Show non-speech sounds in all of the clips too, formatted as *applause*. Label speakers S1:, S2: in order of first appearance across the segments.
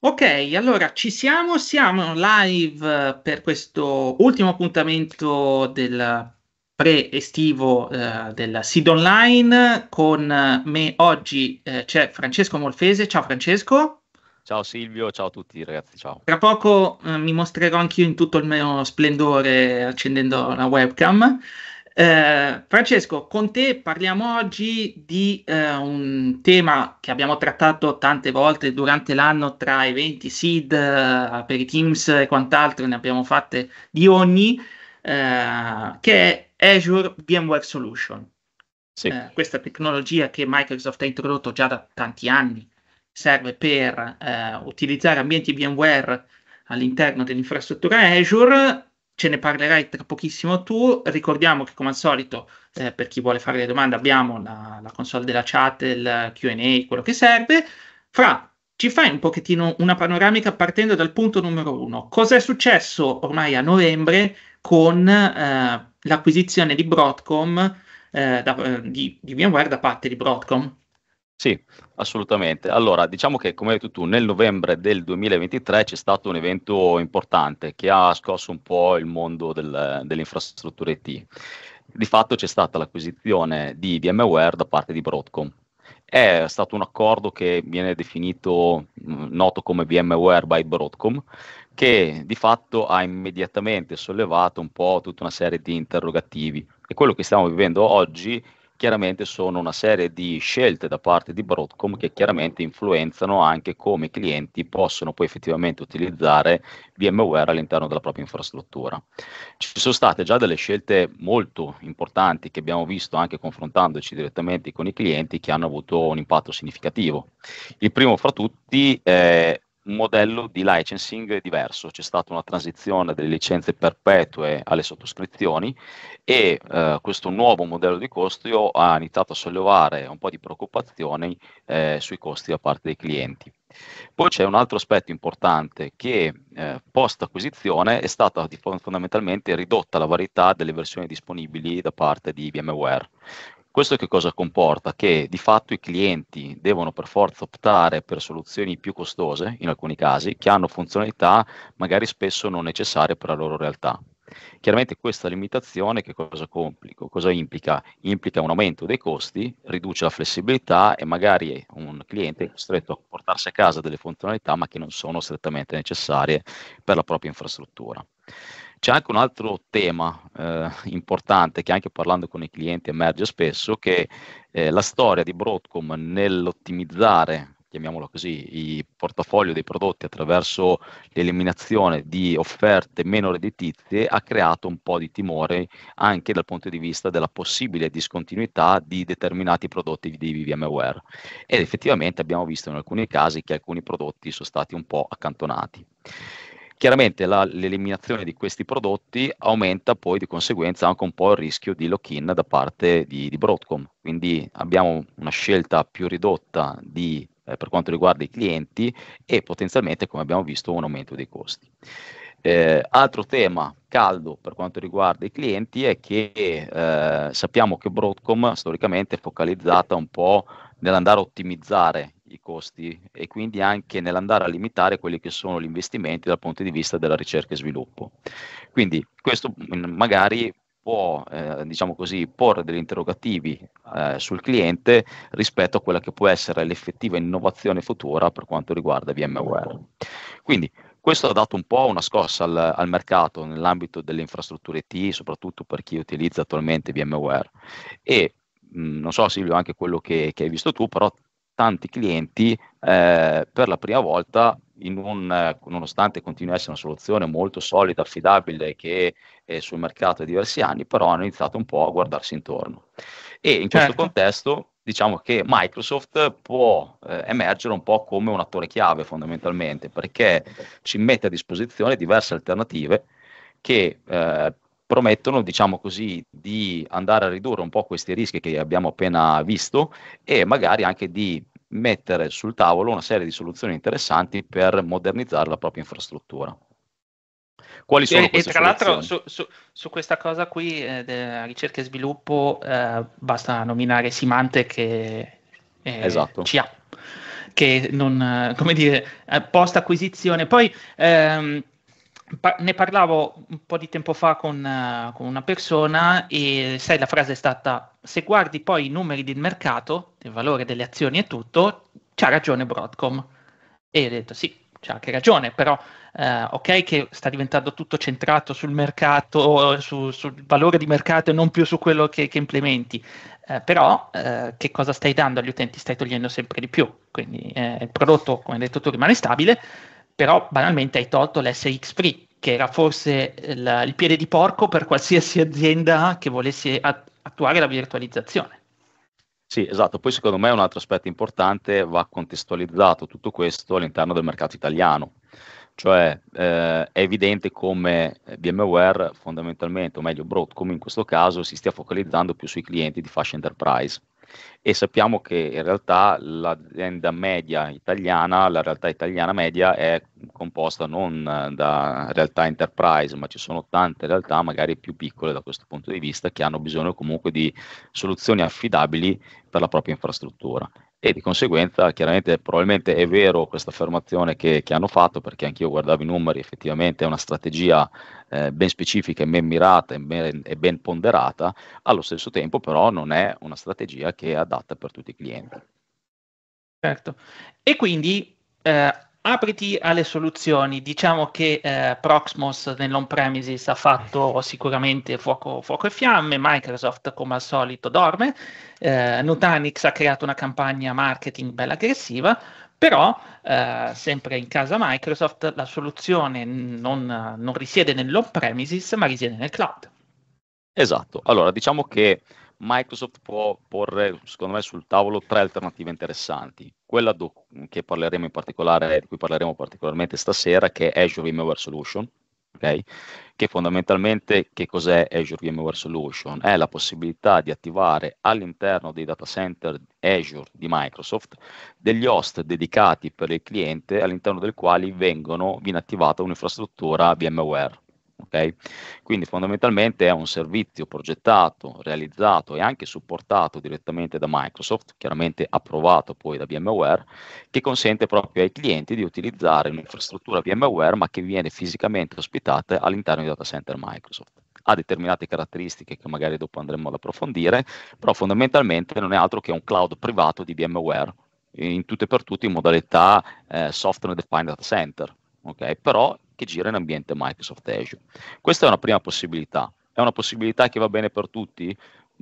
S1: Ok, allora ci siamo, siamo live eh, per questo ultimo appuntamento del pre-estivo eh, del SID Online. Con me oggi eh, c'è Francesco Molfese. Ciao Francesco.
S2: Ciao Silvio, ciao a tutti ragazzi, ciao.
S1: Tra poco eh, mi mostrerò anch'io in tutto il mio splendore accendendo la webcam. Eh, Francesco, con te parliamo oggi di eh, un tema che abbiamo trattato tante volte durante l'anno tra eventi SID, eh, per i Teams e quant'altro, ne abbiamo fatte di ogni, eh, che è Azure VMware Solution. Sì. Eh, questa tecnologia che Microsoft ha introdotto già da tanti anni serve per utilizzare ambienti VMware all'interno dell'infrastruttura Azure ce ne parlerai tra pochissimo tu. Ricordiamo che come al solito, eh, per chi vuole fare le domande, abbiamo la, la console della chat, il QA, quello che serve. Fra, ci fai un pochettino una panoramica partendo dal punto numero uno. Cos'è successo ormai a novembre con eh, l'acquisizione di Broadcom,
S2: eh, da, eh, di, di VMware da parte di Broadcom? Sì, assolutamente. Allora, diciamo che come hai detto tu, nel novembre del 2023 c'è stato un evento importante che ha scosso un po' il mondo del, delle IT. Di fatto c'è stata l'acquisizione di VMware da parte di Broadcom. È stato un accordo che viene definito mm, noto come VMware by Broadcom, che di fatto ha immediatamente sollevato un po' tutta una serie di interrogativi. E quello che stiamo vivendo oggi chiaramente sono una serie di scelte da parte di Broadcom che chiaramente influenzano anche come i clienti possono poi effettivamente utilizzare VMware all'interno della propria infrastruttura. Ci sono state già delle scelte molto importanti che abbiamo visto anche confrontandoci direttamente con i clienti che hanno avuto un impatto significativo. Il primo fra tutti è un modello di licensing diverso, c'è stata una transizione delle licenze perpetue alle sottoscrizioni e eh, questo nuovo modello di costi ha iniziato a sollevare un po' di preoccupazioni eh, sui costi da parte dei clienti. Poi c'è un altro aspetto importante che eh, post acquisizione è stata fondamentalmente ridotta la varietà delle versioni disponibili da parte di VMware. Questo che cosa comporta? Che di fatto i clienti devono per forza optare per soluzioni più costose, in alcuni casi, che hanno funzionalità magari spesso non necessarie per la loro realtà. Chiaramente questa limitazione che cosa, complico, cosa implica? Implica un aumento dei costi, riduce la flessibilità e magari un cliente è costretto a portarsi a casa delle funzionalità ma che non sono strettamente necessarie per la propria infrastruttura. C'è anche un altro tema eh, importante che anche parlando con i clienti emerge spesso, che eh, la storia di Broadcom nell'ottimizzare chiamiamolo così, il portafoglio dei prodotti attraverso l'eliminazione di offerte meno redditizie ha creato un po' di timore anche dal punto di vista della possibile discontinuità di determinati prodotti di VMware. Ed effettivamente abbiamo visto in alcuni casi che alcuni prodotti sono stati un po' accantonati. Chiaramente la, l'eliminazione di questi prodotti aumenta poi di conseguenza anche un po' il rischio di lock-in da parte di, di Broadcom, quindi abbiamo una scelta più ridotta di, eh, per quanto riguarda i clienti e potenzialmente, come abbiamo visto, un aumento dei costi. Eh, altro tema caldo per quanto riguarda i clienti è che eh, sappiamo che Broadcom storicamente è focalizzata un po' nell'andare a ottimizzare i costi e quindi anche nell'andare a limitare quelli che sono gli investimenti dal punto di vista della ricerca e sviluppo. Quindi questo magari può, eh, diciamo così, porre degli interrogativi eh, sul cliente rispetto a quella che può essere l'effettiva innovazione futura per quanto riguarda VMware. Quindi questo ha dato un po' una scossa al, al, mercato nell'ambito delle infrastrutture IT, soprattutto per chi utilizza attualmente VMware. E mh, mm, non so Silvio, anche quello che, che hai visto tu, però tanti clienti eh, per la prima volta, un, eh, nonostante continui a essere una soluzione molto solida, affidabile, che è sul mercato da diversi anni, però hanno iniziato un po' a guardarsi intorno. E in certo. questo contesto diciamo che Microsoft può eh, emergere un po' come un attore chiave fondamentalmente, perché ci mette a disposizione diverse alternative che eh, promettono, diciamo così, di andare a ridurre un po' questi rischi che abbiamo appena visto e magari anche di mettere sul tavolo una serie di soluzioni interessanti per modernizzare la propria infrastruttura. Quali sono e, e tra l'altro su,
S1: su, su, questa cosa qui, eh, della ricerca e sviluppo, eh, basta nominare Simante che
S2: eh, esatto. ci ha,
S1: che non, eh, come dire, eh, post acquisizione. Poi ehm, ne parlavo un po' di tempo fa con, uh, con, una persona e sai la frase è stata se guardi poi i numeri del mercato, il valore delle azioni e tutto, c'ha ragione Broadcom. E ho detto sì, c'ha anche ragione, però uh, ok che sta diventando tutto centrato sul mercato, su, sul valore di mercato e non più su quello che, che implementi, uh, però che cosa stai dando agli utenti? Stai togliendo sempre di più, quindi il prodotto come hai detto tu rimane stabile però banalmente hai tolto l'SX Free, che era forse il, il piede di porco per qualsiasi *laughs* azienda che volesse at- attuare la virtualizzazione.
S2: Sì, esatto. Poi secondo me un altro aspetto importante va contestualizzato tutto questo all'interno del mercato italiano. Cioè eh, è evidente come VMware fondamentalmente, o meglio Broadcom in questo caso, si stia focalizzando più sui clienti di fascia enterprise e sappiamo che in realtà l'azienda media italiana, la realtà italiana media è composta non da realtà enterprise, ma ci sono tante realtà magari più piccole da questo punto di vista che hanno bisogno comunque di soluzioni affidabili per la propria infrastruttura e di conseguenza chiaramente probabilmente è vero questa affermazione che, che hanno fatto perché anch'io guardavo i numeri, effettivamente è una strategia eh, ben specifica e ben mirata e ben, e ben ponderata, allo stesso tempo però non è una strategia che è adatta per tutti i clienti.
S1: Certo, e quindi eh, apriti alle soluzioni. Diciamo che eh, Proxmos nell'on-premises ha fatto sicuramente fuoco, fuoco, e fiamme, Microsoft come al solito dorme, eh, Nutanix ha creato una campagna marketing bella aggressiva, però eh, sempre in casa Microsoft la soluzione non, non risiede nell'on-premises ma risiede nel cloud.
S2: Esatto, allora diciamo che Microsoft può porre, secondo me, sul tavolo tre alternative interessanti. Quella do- che parleremo in particolare, di cui parleremo particolarmente stasera, che è Azure VMware Solution, okay? che fondamentalmente che cos'è Azure VMware Solution? È la possibilità di attivare all'interno dei data center Azure di Microsoft degli host dedicati per il cliente all'interno del quali vengono, viene attivata un'infrastruttura VMware Okay? Quindi fondamentalmente è un servizio progettato, realizzato e anche supportato direttamente da Microsoft, chiaramente approvato poi da VMware, che consente proprio ai clienti di utilizzare un'infrastruttura VMware ma che viene fisicamente ospitata all'interno di data center Microsoft. Ha determinate caratteristiche che magari dopo andremo ad approfondire, però fondamentalmente non è altro che un cloud privato di VMware, in tutto e per tutto in modalità eh, software defined data center. Okay? Però che gira in ambiente Microsoft Azure. Questa è una prima possibilità. È una possibilità che va bene per tutti?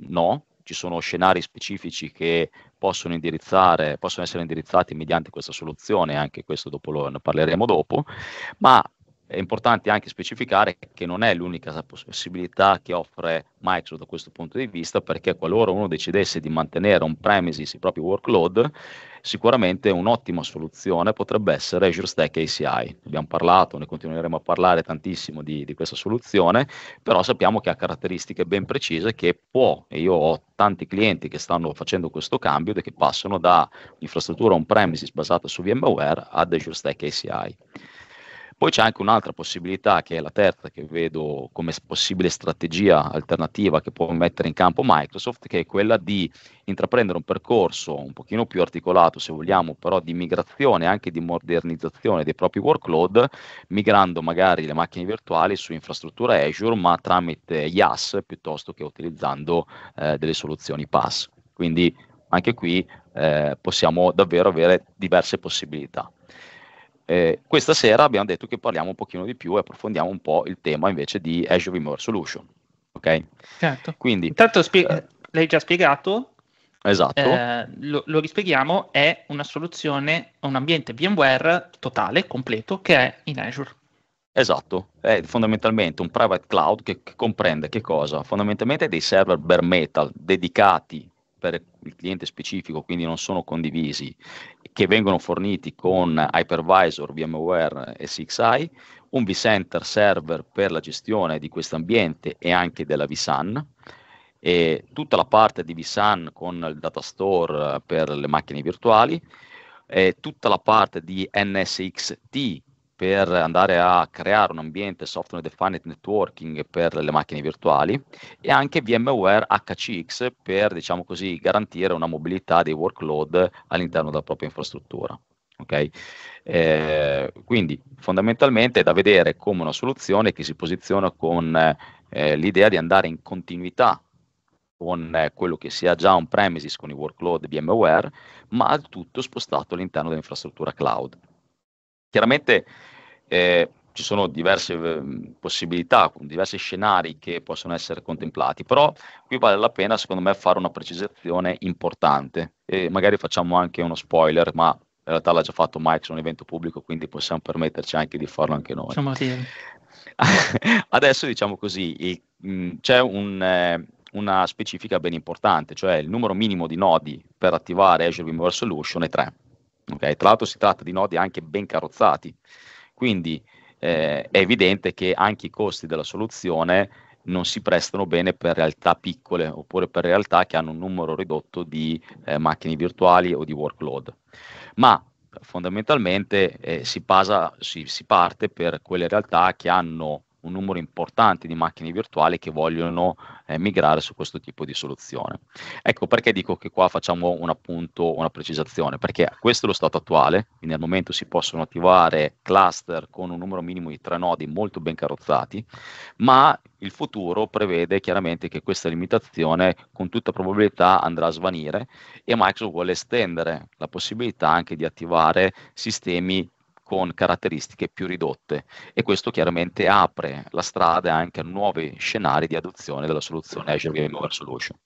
S2: No, ci sono scenari specifici che possono, possono essere indirizzati mediante questa soluzione, anche questo dopo lo, ne parleremo dopo, ma è importante anche specificare che non è l'unica possibilità che offre Microsoft da questo punto di vista, perché qualora uno decidesse di mantenere on premises il proprio workload, sicuramente un'ottima soluzione potrebbe essere Azure Stack ACI. Abbiamo parlato, ne continueremo a parlare tantissimo di, di questa soluzione, però sappiamo che ha caratteristiche ben precise che può, e io ho tanti clienti che stanno facendo questo cambio, che passano da infrastruttura on premises basata su VMware ad Azure Stack ACI. Poi c'è anche un'altra possibilità, che è la terza, che vedo come possibile strategia alternativa che può mettere in campo Microsoft, che è quella di intraprendere un percorso un pochino più articolato, se vogliamo, però di migrazione e anche di modernizzazione dei propri workload, migrando magari le macchine virtuali su infrastruttura Azure, ma tramite IaaS piuttosto che utilizzando eh, delle soluzioni PaaS. Quindi anche qui eh, possiamo davvero avere diverse possibilità. Eh, questa sera abbiamo detto che parliamo un pochino di più e approfondiamo un po' il tema invece di Azure VMware Solution. Ok? Certo. Quindi, Intanto spie- eh,
S1: l'hai già spiegato.
S2: Esatto. Eh,
S1: lo, lo, rispieghiamo, è una soluzione, un ambiente VMware totale, completo, che è in Azure.
S2: Esatto, è fondamentalmente un private cloud che, che comprende che cosa? Fondamentalmente dei server bare metal dedicati per il cliente specifico, quindi non sono condivisi, che vengono forniti con hypervisor, VMware e CXI, un vCenter server per la gestione di questo ambiente e anche della vSAN, e tutta la parte di vSAN con il data store per le macchine virtuali, tutta la parte di NSXT per andare a creare un ambiente software defined networking per le macchine virtuali e anche VMware HCX per diciamo così, garantire una mobilità dei workload all'interno della propria infrastruttura. Okay? Eh, quindi fondamentalmente è da vedere come una soluzione che si posiziona con eh, l'idea di andare in continuità con eh, quello che sia già on-premises con i workload VMware, ma tutto spostato all'interno dell'infrastruttura cloud. Chiaramente eh, ci sono diverse eh, possibilità, diversi scenari che possono essere contemplati, però qui vale la pena secondo me fare una precisazione importante e magari facciamo anche uno spoiler, ma in realtà l'ha già fatto Mike su un evento pubblico, quindi possiamo permetterci anche di farlo anche noi. *laughs* Adesso diciamo così, mm, c'è un, eh, una specifica ben importante, cioè il numero minimo di nodi per attivare Azure VMware Solution è 3 Okay? Tra l'altro si tratta di nodi anche ben carrozzati, quindi eh, è evidente che anche i costi della soluzione non si prestano bene per realtà piccole oppure per realtà che hanno un numero ridotto di eh, macchine virtuali o di workload. Ma fondamentalmente eh, si, basa, si, si, parte per quelle realtà che hanno un numero importante di macchine virtuali che vogliono eh, migrare su questo tipo di soluzione. Ecco perché dico che qua facciamo un appunto, una precisazione, perché questo è lo stato attuale, quindi al momento si possono attivare cluster con un numero minimo di tre nodi molto ben carrozzati, ma il futuro prevede chiaramente che questa limitazione con tutta probabilità andrà a svanire e Microsoft vuole estendere la possibilità anche di attivare sistemi con caratteristiche più ridotte e questo chiaramente apre la strada anche a nuovi scenari di adozione della soluzione Azure Over Solution.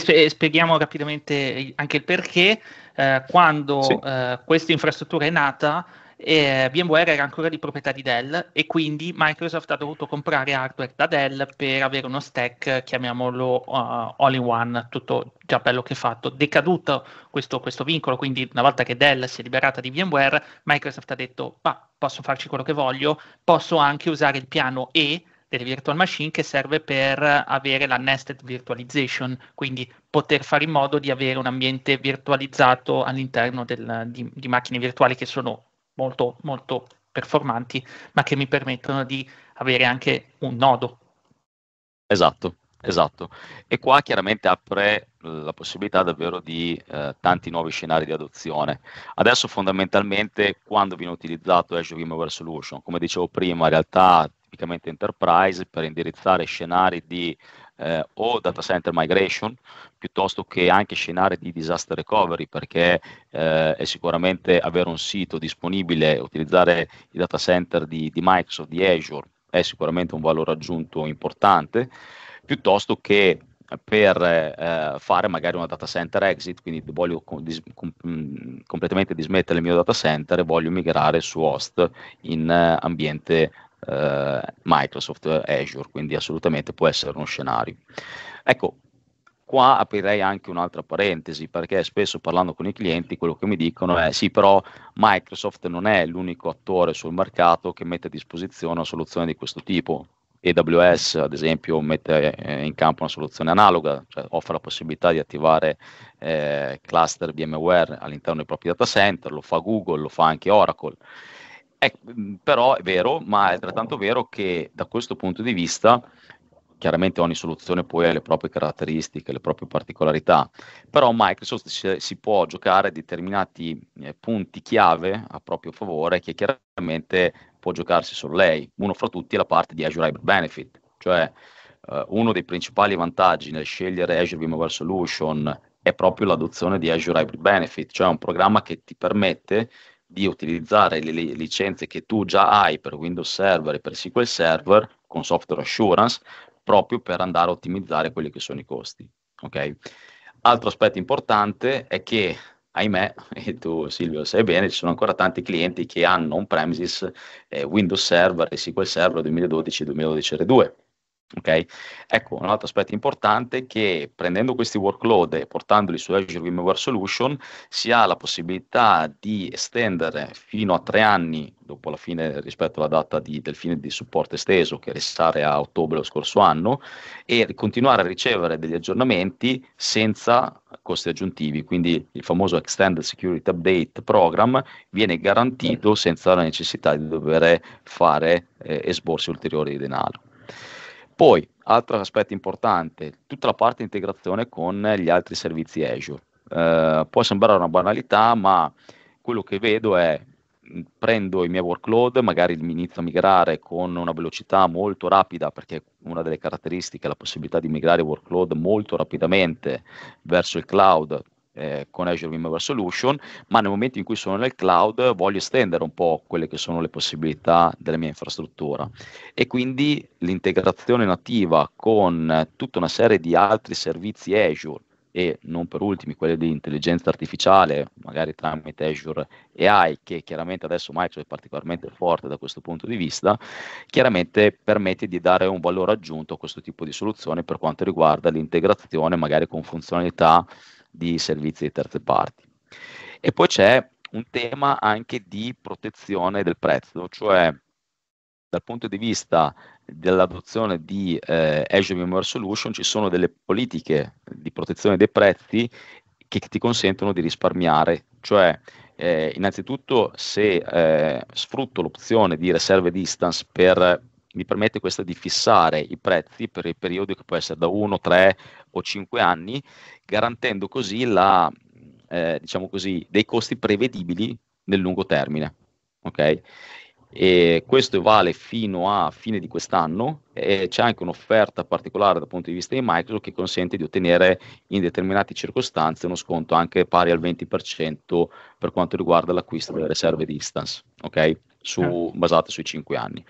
S1: Spieghiamo rapidamente anche il perché. Eh, quando sì. eh, questa infrastruttura è nata, eh, VMware era ancora di proprietà di Dell e quindi Microsoft ha dovuto comprare hardware da Dell per avere uno stack, chiamiamolo uh, all in one, tutto già bello che fatto. Decaduto questo, questo vincolo, quindi una volta che Dell si è liberata di VMware, Microsoft ha detto, ma posso farci quello che voglio, posso anche usare il piano E delle virtual machine che serve per avere la nested virtualization, quindi poter fare in modo di avere un ambiente virtualizzato all'interno del, di, di, macchine virtuali che sono molto, molto performanti, ma che mi permettono di avere anche un nodo.
S2: Esatto, esatto. E qua chiaramente apre la possibilità davvero di eh, tanti nuovi scenari di adozione. Adesso fondamentalmente quando viene utilizzato Azure VMware Solution, come dicevo prima, in realtà tipicamente enterprise per indirizzare scenari di eh, o data center migration piuttosto che anche scenari di disaster recovery perché eh, è sicuramente avere un sito disponibile, utilizzare i data center di, di Microsoft, di Azure è sicuramente un valore aggiunto importante piuttosto che per eh, fare magari una data center exit, quindi voglio com- dis- com- mm, completamente dismettere il mio data center e voglio migrare su host in eh, ambiente eh, Microsoft Azure, quindi assolutamente può essere uno scenario. Ecco, qua aprirei anche un'altra parentesi, perché spesso parlando con i clienti quello che mi dicono è sì, però Microsoft non è l'unico attore sul mercato che mette a disposizione una soluzione di questo tipo. AWS, ad esempio, mette eh, in campo una soluzione analoga, cioè offre la possibilità di attivare eh, cluster VMware all'interno dei propri data center, lo fa Google, lo fa anche Oracle. È, eh, mm, però è vero, ma è altrettanto vero che da questo punto di vista chiaramente ogni soluzione poi ha le proprie caratteristiche, le proprie particolarità, però Microsoft si, si può giocare determinati eh, punti chiave a proprio favore che chiaramente può giocarsi su lei. Uno fra tutti è la parte di Azure Hybrid Benefit, cioè eh, uno dei principali vantaggi nel scegliere Azure VMware Solution è proprio l'adozione di Azure Hybrid Benefit, cioè un programma che ti permette di utilizzare le licenze che tu già hai per Windows Server e per SQL Server con software assurance proprio per andare a ottimizzare quelli che sono i costi. Okay? Altro aspetto importante è che, ahimè, *laughs* e tu Silvio lo sai bene, ci sono ancora tanti clienti che hanno on-premises eh, Windows Server e SQL Server 2012 2012 R2 Ok? Ecco, un altro aspetto importante è che prendendo questi workload e portandoli su Azure VMware Solution si ha la possibilità di estendere fino a tre anni dopo la fine rispetto alla data di, del fine di supporto esteso che risale a ottobre lo scorso anno e continuare a ricevere degli aggiornamenti senza costi aggiuntivi, quindi il famoso Extended Security Update Program viene garantito senza la necessità di dover fare eh, esborsi ulteriori di denaro. Poi, altro aspetto importante, tutta la parte integrazione con gli altri servizi Azure. Eh, può sembrare una banalità, ma quello che vedo è prendo i miei workload, magari mi inizio a migrare con una velocità molto rapida, perché una delle caratteristiche è la possibilità di migrare workload molto rapidamente verso il cloud, eh, con Azure VMware Solution, ma nel momento in cui sono nel cloud voglio estendere un po' quelle che sono le possibilità della mia infrastruttura e quindi l'integrazione nativa con eh, tutta una serie di altri servizi Azure e non per ultimi quelli di intelligenza artificiale, magari tramite Azure AI, che chiaramente adesso Microsoft è particolarmente forte da questo punto di vista, chiaramente permette di dare un valore aggiunto a questo tipo di soluzione per quanto riguarda l'integrazione magari con funzionalità di servizi di terze parti. E poi c'è un tema anche di protezione del prezzo, cioè dal punto di vista dell'adozione di eh, Azure VMware Solution ci sono delle politiche di protezione dei prezzi che ti consentono di risparmiare, cioè eh, innanzitutto se eh, sfrutto l'opzione di reserve distance per mi permette questa di fissare i prezzi per il periodo che può essere da 1, 3 o 5 anni, garantendo così, la, eh, diciamo così dei costi prevedibili nel lungo termine. Okay? E questo vale fino a fine di quest'anno e c'è anche un'offerta particolare dal punto di vista di Microsoft che consente di ottenere in determinate circostanze uno sconto anche pari al 20% per quanto riguarda l'acquisto delle riserve distance, okay? Su, certo. basate sui 5 anni.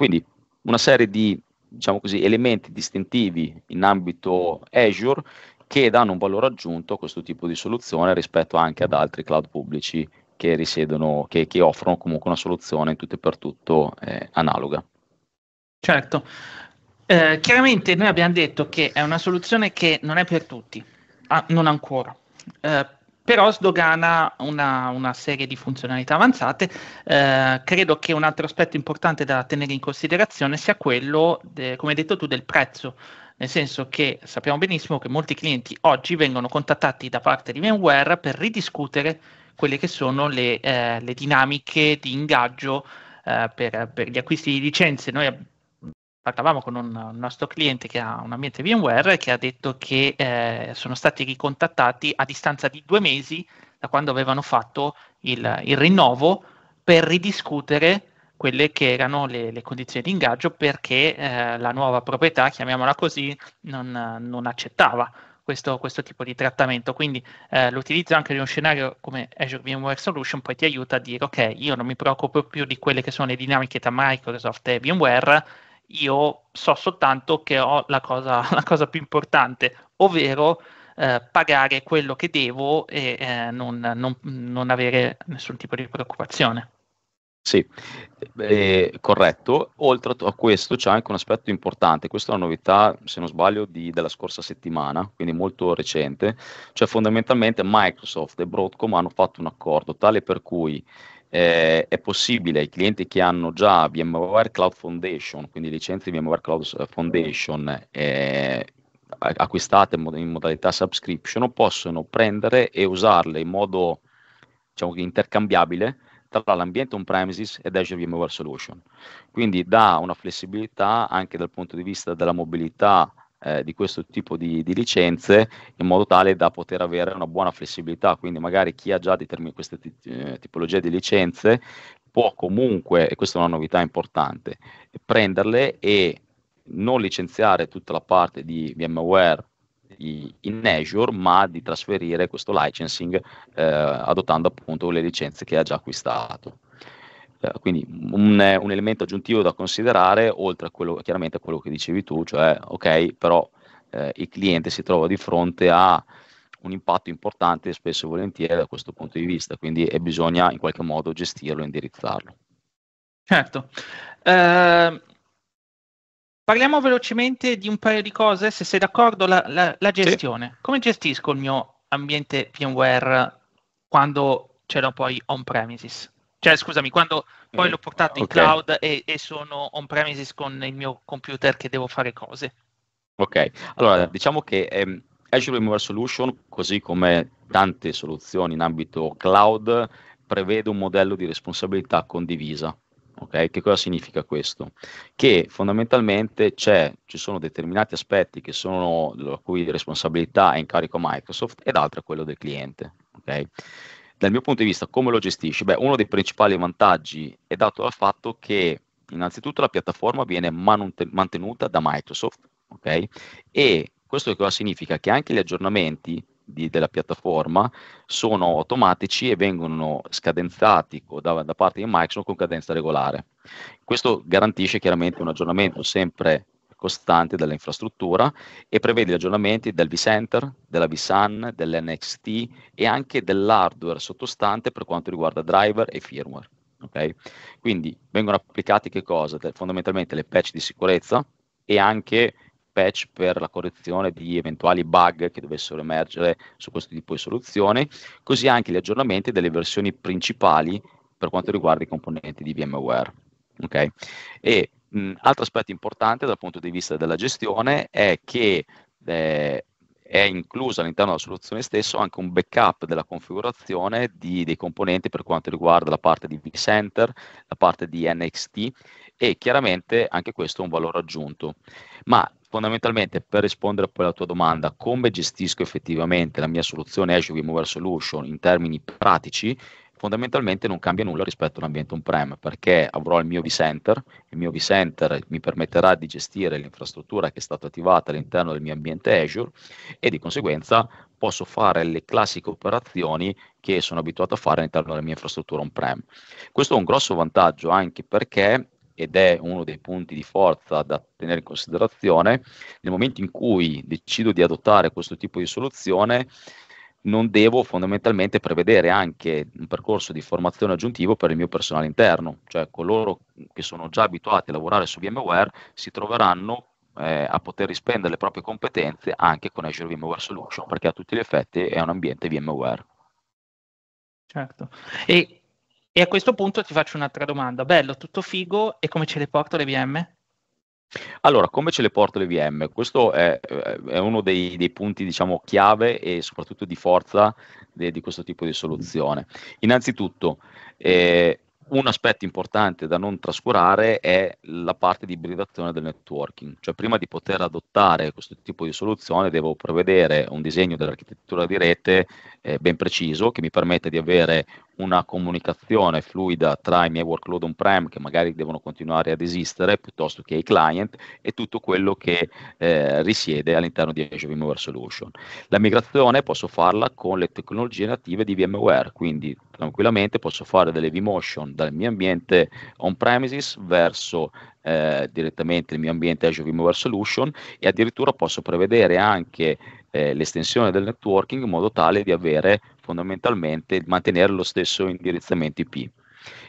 S2: Quindi una serie di diciamo così, elementi distintivi in ambito Azure che danno un valore aggiunto a questo tipo di soluzione rispetto anche ad altri cloud pubblici che, risiedono, che, che offrono comunque una soluzione in tutto e per tutto eh, analoga.
S1: Certo, eh, chiaramente noi abbiamo detto che è una soluzione che non è per tutti, ah, non ancora. Eh, però sdogana una, una, serie di funzionalità avanzate. Eh, credo che un altro aspetto importante da tenere in considerazione sia quello, de, come hai detto tu, del prezzo, nel senso che sappiamo benissimo che molti clienti oggi vengono contattati da parte di VMware per ridiscutere quelle che sono le, eh, le dinamiche di ingaggio eh, per, per, gli acquisti di licenze. Noi parlavamo con un, un, nostro cliente che ha un ambiente VMware che ha detto che eh, sono stati ricontattati a distanza di due mesi da quando avevano fatto il, il rinnovo per ridiscutere quelle che erano le, le condizioni di ingaggio perché eh, la nuova proprietà, chiamiamola così, non, non accettava questo, questo, tipo di trattamento. Quindi eh, l'utilizzo anche di uno scenario come Azure VMware Solution poi ti aiuta a dire ok, io non mi preoccupo più di quelle che sono le dinamiche tra Microsoft e VMware, io so soltanto che ho la cosa, *laughs* la cosa più importante, ovvero eh, pagare quello che devo e eh, non, non, non, avere nessun tipo di preoccupazione.
S2: Sì, eh, corretto. Oltre a questo c'è anche un aspetto importante, questa è una novità, se non sbaglio, di, della scorsa settimana, quindi molto recente, cioè fondamentalmente Microsoft e Broadcom hanno fatto un accordo tale per cui eh, è possibile ai clienti che hanno già VMware Cloud Foundation, quindi licenze VMware Cloud eh, Foundation eh, acquistate in modalità subscription, possono prendere e usarle in modo diciamo, intercambiabile tra l'ambiente on-premises ed Azure VMware Solution. Quindi dà una flessibilità anche dal punto di vista della mobilità eh, di questo tipo di, di, licenze in modo tale da poter avere una buona flessibilità. Quindi magari chi ha già determin- queste t- eh, tipologie di licenze può comunque, e questa è una novità importante, prenderle e non licenziare tutta la parte di VMware in Azure, ma di trasferire questo licensing eh, adottando appunto le licenze che ha già acquistato. Eh, quindi un, un, elemento aggiuntivo da considerare, oltre a quello, chiaramente a quello che dicevi tu, cioè ok, però eh, il cliente si trova di fronte a un impatto importante spesso e volentieri da questo punto di vista, quindi è bisogna in qualche modo gestirlo, e indirizzarlo.
S1: Certo. Eh, parliamo velocemente di un paio di cose, se sei d'accordo, la, la, la gestione. Sì. Come gestisco il mio ambiente VMware quando ce l'ho poi on-premises? Cioè, scusami, quando poi eh, l'ho portato in okay. cloud e, e sono on premises con il mio computer che devo fare cose.
S2: Ok, allora diciamo che ehm, Azure Remover Solution, così come tante soluzioni in ambito cloud, prevede un modello di responsabilità condivisa. Okay? Che cosa significa questo? Che fondamentalmente ci sono determinati aspetti che sono la cui responsabilità è in carico a Microsoft ed altri a quello del cliente. Okay? Dal mio punto di vista, come lo gestisci? Beh, uno dei principali vantaggi è dato dal fatto che innanzitutto la piattaforma viene mantenuta da Microsoft, ok? E questo cosa significa? Che anche gli aggiornamenti di, della piattaforma sono automatici e vengono scadenzati da, da parte di Microsoft con cadenza regolare. Questo garantisce chiaramente un aggiornamento sempre costante dell'infrastruttura e prevede aggiornamenti del vCenter, della vSAN, dell'NXT e anche dell'hardware sottostante per quanto riguarda driver e firmware. Okay? Quindi vengono applicati che cosa? fondamentalmente le patch di sicurezza e anche patch per la correzione di eventuali bug che dovessero emergere su questo tipo di soluzione, così anche gli aggiornamenti delle versioni principali per quanto riguarda i componenti di VMware. Okay? E Mh, altro aspetto importante dal punto di vista della gestione è che eh, è incluso all'interno della soluzione stessa anche un backup della configurazione di, dei componenti per quanto riguarda la parte di vCenter, la parte di NXT e chiaramente anche questo è un valore aggiunto. Ma fondamentalmente per rispondere poi alla tua domanda, come gestisco effettivamente la mia soluzione Azure VMware Solution in termini pratici, fondamentalmente non cambia nulla rispetto all'ambiente on-prem perché avrò il mio vCenter, il mio vCenter mi permetterà di gestire l'infrastruttura che è stata attivata all'interno del mio ambiente Azure e di conseguenza posso fare le classiche operazioni che sono abituato a fare all'interno della mia infrastruttura on-prem. Questo è un grosso vantaggio anche perché ed è uno dei punti di forza da tenere in considerazione, nel momento in cui decido di adottare questo tipo di soluzione, non devo fondamentalmente prevedere anche un percorso di formazione aggiuntivo per il mio personale interno, cioè coloro che sono già abituati a lavorare su VMware si troveranno eh, a poter rispendere le proprie competenze anche con Azure VMware Solution, perché a tutti gli effetti è un ambiente VMware.
S1: Certo. E, e a questo punto ti faccio un'altra domanda. Bello, tutto figo, e come ce le porto le VM?
S2: Allora, come ce le porto le VM? Questo è, eh, è uno dei, dei, punti, diciamo, chiave e soprattutto di forza de, di questo tipo di soluzione. Innanzitutto, eh, un aspetto importante da non trascurare è la parte di ibridazione del networking, cioè prima di poter adottare questo tipo di soluzione devo prevedere un disegno dell'architettura di rete eh, ben preciso che mi permette di avere una comunicazione fluida tra i miei workload on-prem che magari devono continuare ad esistere piuttosto che i client e tutto quello che eh, risiede all'interno di Azure VMware Solution. La migrazione posso farla con le tecnologie native di VMware, quindi tranquillamente posso fare delle vMotion dal mio ambiente on-premises verso eh, direttamente il mio ambiente Azure VMware Solution e addirittura posso prevedere anche eh, l'estensione del networking in modo tale di avere fondamentalmente, mantenere lo stesso indirizzamento IP.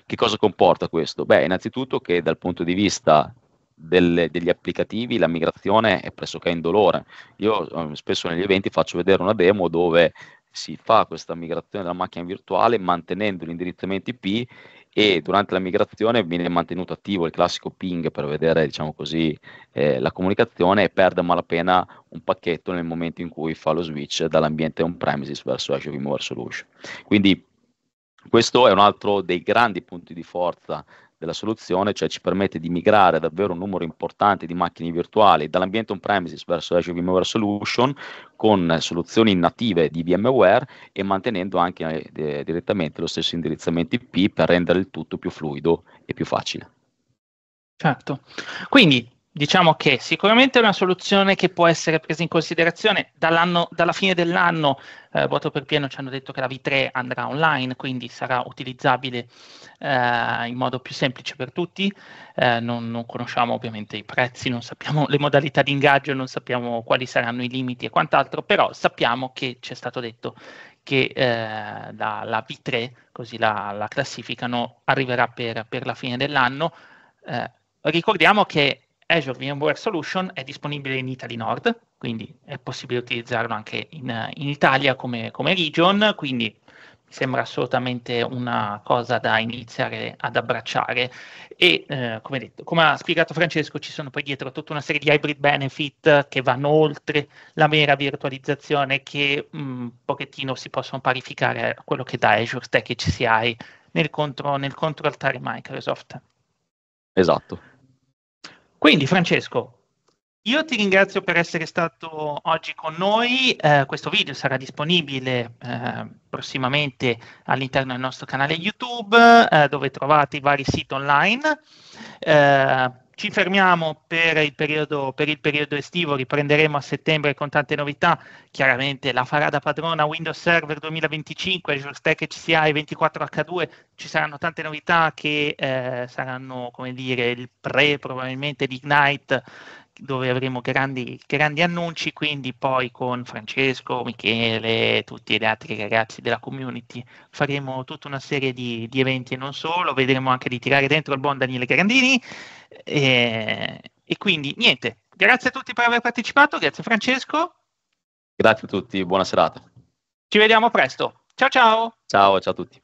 S2: Che cosa comporta questo? Beh, innanzitutto che dal punto di vista del, degli applicativi la migrazione è pressoché indolore. Io eh, spesso negli eventi faccio vedere una demo dove si fa questa migrazione della macchina virtuale mantenendo l'indirizzamento IP e durante la migrazione viene mantenuto attivo il classico ping per vedere diciamo così, eh, la comunicazione e perde malapena un pacchetto nel momento in cui fa lo switch dall'ambiente on-premises verso Azure VMware Solution. Quindi questo è un altro dei grandi punti di forza della soluzione, cioè ci permette di migrare davvero un numero importante di macchine virtuali dall'ambiente on-premises verso Azure VMware Solution con soluzioni native di VMware e mantenendo anche eh, direttamente lo stesso indirizzamento IP per rendere il tutto più fluido e più facile.
S1: Certo, quindi diciamo che sicuramente è una soluzione che può essere presa in considerazione. dall'anno, dalla fine dell'anno, eh, voto per pieno, ci hanno detto che la V3 andrà online, quindi sarà utilizzabile eh, in modo più semplice per tutti. Eh, non, non, conosciamo ovviamente i prezzi, non sappiamo le modalità di ingaggio, non sappiamo quali saranno i limiti e quant'altro, però sappiamo che ci è stato detto che eh, la, la, V3, così la, la classificano, arriverà per, per, la fine dell'anno. Eh, ricordiamo che Azure VMware Solution è disponibile in Italy Nord, quindi è possibile utilizzarlo anche in, in Italia come, come, region, quindi mi sembra assolutamente una cosa da iniziare ad abbracciare. E eh, come, detto, come ha spiegato Francesco, ci sono poi dietro tutta una serie di hybrid benefit che vanno oltre la mera virtualizzazione, che un mm, pochettino si possono parificare a quello che dà Azure Stack HCI nel, contro, nel controaltare Microsoft. Esatto. Quindi Francesco, io ti ringrazio per essere stato oggi con noi, eh, questo video sarà disponibile eh, prossimamente all'interno del nostro canale YouTube eh, dove trovate i vari siti online. Eh, ci fermiamo per il, periodo, per il periodo estivo, riprenderemo a settembre con tante novità, chiaramente la farà da padrona Windows Server 2025, Azure Stack HCI 24H2, ci saranno tante novità che eh, saranno come dire il pre probabilmente di Ignite dove avremo grandi, grandi, annunci, quindi poi con Francesco, Michele e tutti gli altri ragazzi della community faremo tutta una serie di, di, eventi e non solo, vedremo anche di tirare dentro il buon Daniele Grandini e,
S2: e quindi niente, grazie a tutti per aver partecipato, grazie Francesco. Grazie a tutti, buona serata. Ci vediamo presto. Ciao ciao. Ciao, ciao a tutti.